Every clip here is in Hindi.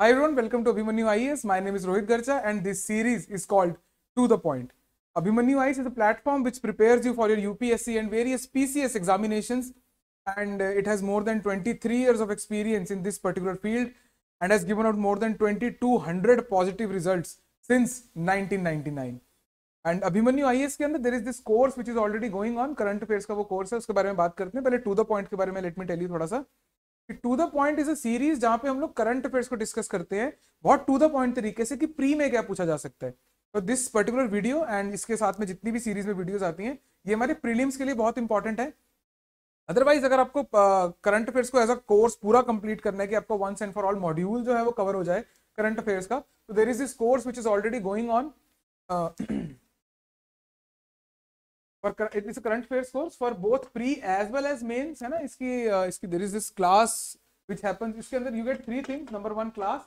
Hi everyone, welcome to Abhimanyu IES. My name is Rohit Garcha and this series is called To The Point. Abhimanyu IES is a platform which prepares you for your UPSC and various PCS examinations and uh, it has more than 23 years of experience in this particular field and has given out more than 2200 positive results since 1999. And Abhimanyu IAS के there is this course which is already going on current on current affairs का वो कोर्स है उसके बारे में बात करते हैं पहले the द पॉइंट के बारे में लेट मी टेल यू थोड़ा सा to the point is a series जहां पे हम लोग करंट अफेयर्स को डिस्कस करते हैं बहुत टू द पॉइंट तरीके से कि प्री में क्या पूछा जा सकता है तो दिस पर्टिकुलर वीडियो एंड इसके साथ में जितनी भी सीरीज में वीडियोज आती हैं ये हमारे प्रीलिम्स के लिए बहुत इंपॉर्टेंट है अदरवाइज अगर आपको करंट अफेयर अफेयर्स को एज अ कोर्स पूरा कंप्लीट करना है कि आपका once and for all module जो है वो कवर हो जाए करंट अफेयर्स का तो there is this course which is already going on for it is a current affairs course for both pre as well as mains hai na iski uh, iski there is this class which happens iske andar you get three things number one class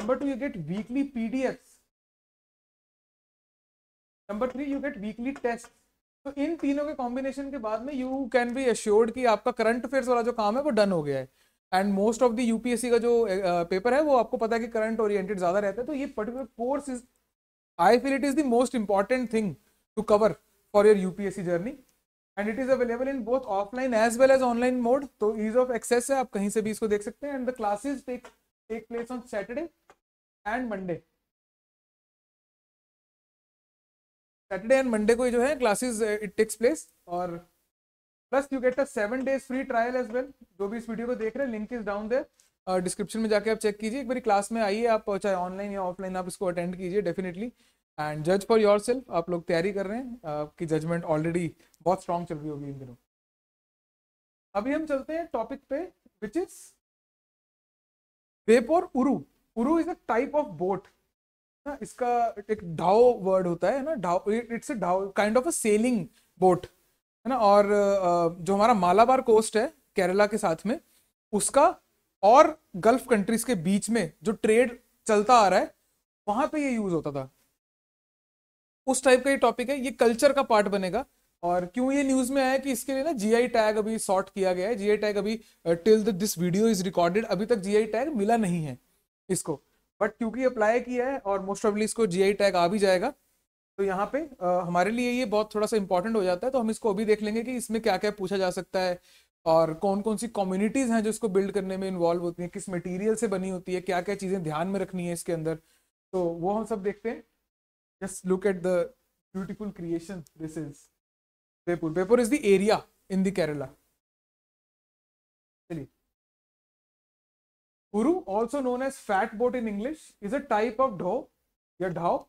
number two you get weekly PDFs number three you get weekly tests तो इन तीनों के कॉम्बिनेशन के बाद में यू कैन बी एश्योर्ड कि आपका करंट अफेयर्स वाला जो काम है वो डन हो गया है and most of the UPSC का जो पेपर है वो आपको पता है कि करंट ओरिएंटेड ज्यादा रहता है तो ये particular course is I feel it is the most important thing to cover for your UPSC journey and it is available in both offline as well as online mode तो ईज ऑफ एक्सेस है आप कहीं से भी इसको देख सकते हैं and the classes take take place on Saturday and Monday Saturday and Monday को जो है क्लासेज इट टेक्स प्लेस और plus you get a seven days free trial as well जो भी इस वीडियो को देख रहे हैं link is down there description में जाके आप चेक कीजिए एक बार क्लास में आइए आप चाहे ऑनलाइन या ऑफलाइन आप इसको अटेंड कीजिए डेफिनेटली एंड जज फॉर योर सेल्फ आप लोग तैयारी कर रहे हैं आपकी जजमेंट ऑलरेडी बहुत स्ट्रांग चल रही होगी इन दिनों अभी हम चलते हैं टॉपिक पे which is Beypore uru uru is a type of boat ना इसका एक ढाओ वर्ड होता है ना dhow it's a dhow kind of a sailing boat है ना और जो हमारा मालाबार कोस्ट है केरला के साथ में उसका और गल्फ कंट्रीज के बीच में जो ट्रेड चलता आ रहा है वहां पे ये यूज होता था उस टाइप का ये टॉपिक है ये कल्चर का पार्ट बनेगा और क्यों ये न्यूज में आया कि इसके लिए ना जीआई टैग अभी सॉर्ट किया गया है जीआई टैग अभी till the this video is recorded अभी तक जीआई टैग मिला नहीं है इसको बट क्योंकि अप्लाई किया है और मोस्ट ऑफली इसको जीआई टैग आ भी जाएगा तो यहाँ पे आ, हमारे लिए ये बहुत थोड़ा सा इंपॉर्टेंट हो जाता है तो हम इसको अभी देख लेंगे कि इसमें क्या क्या पूछा जा सकता है और कौन कौन सी कम्युनिटीज हैं जो इसको बिल्ड करने में इन्वॉल्व होती हैं किस मटेरियल से बनी होती है क्या क्या चीज़ें ध्यान में रखनी है इसके अंदर तो वो हम सब देखते हैं Just look at the beautiful creation this is. Bepur. Bepur is the area in the Kerala. Really. Uru, also known as fat boat in English, is a type of dhao, a dhao,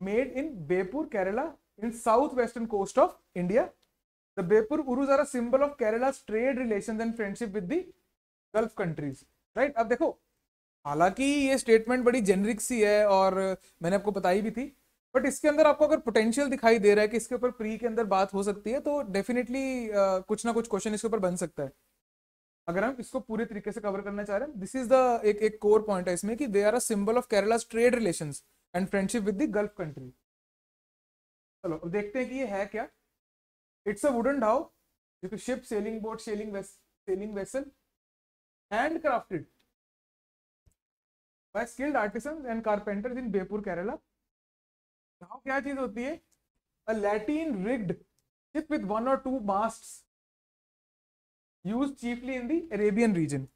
made in Bepur, Kerala, in southwestern coast of India. The Bepur Urus are a symbol of Kerala's trade relations and friendship with the Gulf countries. Right? Ab dekho, हालांकि ये स्टेटमेंट बड़ी जेनरिक सी है और मैंने आपको बताई भी थी बट इसके अंदर आपको अगर पोटेंशियल दिखाई दे रहा है कि इसके ऊपर प्री के अंदर बात हो सकती है तो डेफिनेटली uh, कुछ ना कुछ क्वेश्चन इसके ऊपर बन सकता है अगर हम इसको पूरे तरीके से कवर करना चाह रहे हैं दिस इज द एक एक कोर पॉइंट है इसमें कि they are a symbol of Kerala trade relation and friendship with the gulf country चलो अब देखते हैं कि ये है क्या it's a wooden dhow ship sailing boat sailing sailing vessel hand crafted by skilled artisan and carpenter in Beypore Kerala यहाँ क्या चीज होती है a lateen rigged ship with one और two mast use chiefly in the Arabian region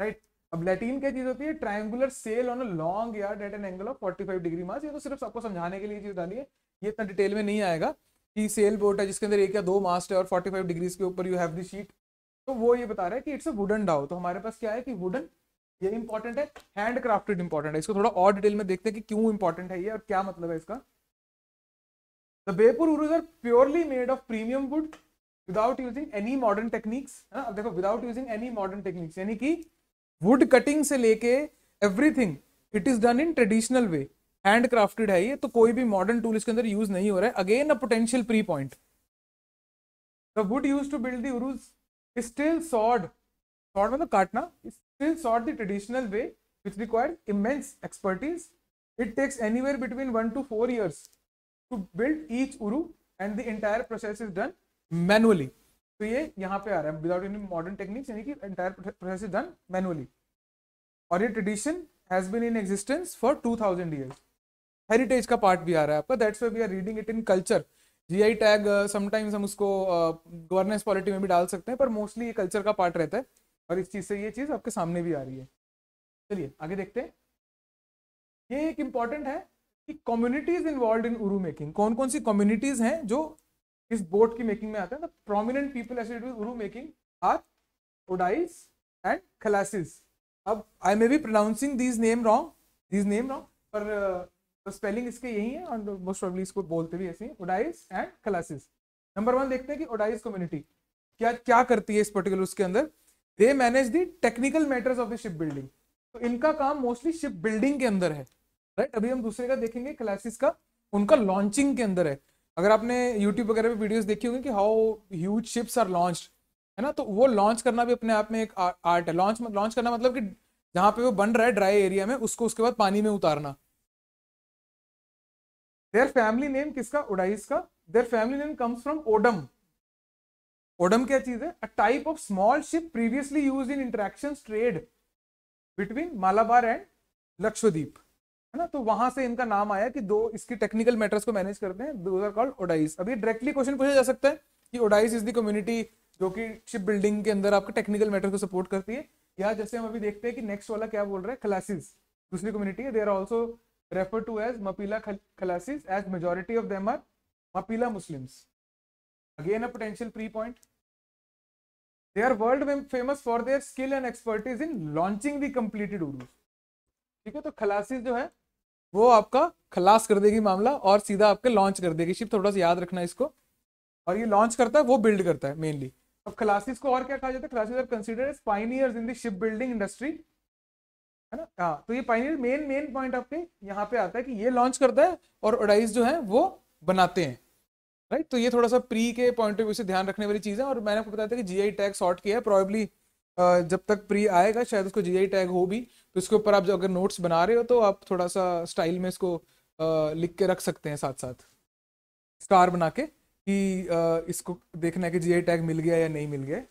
right अब लैटिन क्या चीज होती है triangular sail on a long yard at an angle of 45 degree मार्च ये तो सिर्फ सबको समझाने के लिए चीज डाली है ये इतना डिटेल में नहीं आएगा कि सेल बोट है जिसके अंदर एक या दो मास्ट है और 45 डिग्रीज के ऊपर यू हैव दी शीट तो वो ये बता रहा है कि इट्स अ वुडन डाउ तो हमारे पास क्या है कि वुडन ये इंपॉर्टेंट है हैंड क्राफ्टेड इंपॉर्टेंट है इसको थोड़ा और डिटेल में देखते हैं कि क्यों इंपॉर्टेंट है ये और क्या मतलब है इसका the Beypore urus are purely made of premium wood without using any modern techniques है ना अब देखो without using any modern techniques यानी कि वुड कटिंग से लेके everything it is done in traditional way hand crafted है ये तो कोई भी मॉडर्न टूल इसके अंदर यूज नहीं हो रहा है again a potential pre point the wood use to build the urus still sawed short मतलब काटना still short the traditional way which require immense expertise it takes anywhere between one to four years to build each uru and the entire process is done manually तो ये यहाँ पे आ रहा है विदाउट एनी मॉडर्न टेक्निक्स यानी कि entire process is done manually और ये tradition has been in existence for two thousand years heritage का पार्ट भी आ रहा है आपका that's way we are reading it in culture G I tag sometimes हम उसको गवर्नेंस uh, पॉलिटी में भी डाल सकते हैं पर मोस्टली ये कल्चर का पार्ट रहता है और इस चीज़ से ये चीज़ आपके सामने भी आ रही है चलिए आगे देखते हैं ये एक इंपॉर्टेंट है कि communities involve in uru making कौन कौन सी कम्युनिटीज हैं जो इस बोट की मेकिंग में आते हैं the prominent people associated uru making are Odais and Khalasis अब I may be pronouncing these name wrong these name wrong पर तो uh, स्पेलिंग इसके यही है और मोस्ट प्रॉब्ली इसको बोलते भी ऐसे ही Odais and Khalasis number one देखते हैं कि ओडाइस कम्युनिटी क्या क्या करती है इस पर्टिकुलर उसके अंदर they manage the technical matters of the ship building तो इनका काम मोस्टली शिप बिल्डिंग के अंदर है राइट right? अभी हम दूसरे का देखेंगे क्लासेस का उनका लॉन्चिंग के अंदर है अगर आपने यूट्यूब वगैरह पे वीडियोस देखी होंगी कि how huge ships are launch है ना तो वो लॉन्च करना भी अपने आप में एक आर्ट है लॉन्च लॉन्च करना मतलब कि जहाँ पे वो बन रहा है ड्राई एरिया में उसको उसके बाद पानी में उतारना देयर फैमिली नेम किसका उडाइस का their family name comes from odam odam क्या चीज है a type of small ship previously use in interaction trade between Malabar and Lakshadweep है ना तो वहां से इनका नाम आया कि दो इसकी टेक्निकल मैटर्स को मैनेज करते हैं दो आर कॉल्ड ओडाइस अभी डायरेक्टली क्वेश्चन पूछा जा सकता है कि ओडाइस इज द कम्युनिटी जो कि शिप बिल्डिंग के अंदर आपके टेक्निकल मैटर को सपोर्ट करती है या जैसे हम अभी देखते हैं कि नेक्स्ट वाला क्या बोल रहा है क्लासेस दूसरी कम्युनिटी है they are also refer to as Mappila Khalasis as majority of them are Mappila Muslims again a potential pre point. They are world famous for their skill and expertise in launching the completed urus. ठीक है तो खलासी जो है वो आपका खलास कर देगी मामला और सीधा आपके लॉन्च कर देगी शिप थोड़ा सा याद रखना इसको और ये लॉन्च करता है वो बिल्ड करता है मेनली अब खलासीज को और क्या कहा जाता है Khalasis are considered as pioneers in the ship building industry है ना हाँ तो ये पाइनियर मेन मेन पॉइंट आपके यहाँ पे आता है कि ये लॉन्च करता है और ओडाइस जो है वो बनाते हैं राइट तो ये थोड़ा सा प्री के पॉइंट ऑफ व्यू से ध्यान रखने वाली चीज़ है और मैंने आपको बताया था कि जीआई टैग शॉर्ट किया है प्रॉब्ली जब तक प्री आएगा शायद उसको जीआई टैग हो भी तो इसके ऊपर आप जो अगर नोट्स बना रहे हो तो आप थोड़ा सा स्टाइल में इसको लिख के रख सकते हैं साथ साथ स्टार बना के कि इसको देखना है कि जीआई टैग मिल गया या नहीं मिल गया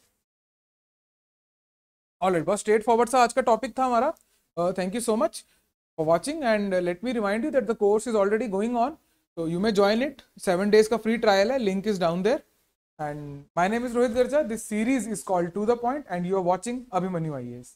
ऑलराइट बहुत स्ट्रेट फॉरवर्ड सा आज का टॉपिक था हमारा thank you so much for watching and let me remind you that the course is already going on So you may join it. Seven days ka free trial hai. Link is down there. And my name is Rohit garja This series is called To The Point and you are watching Abhimanyu IAS.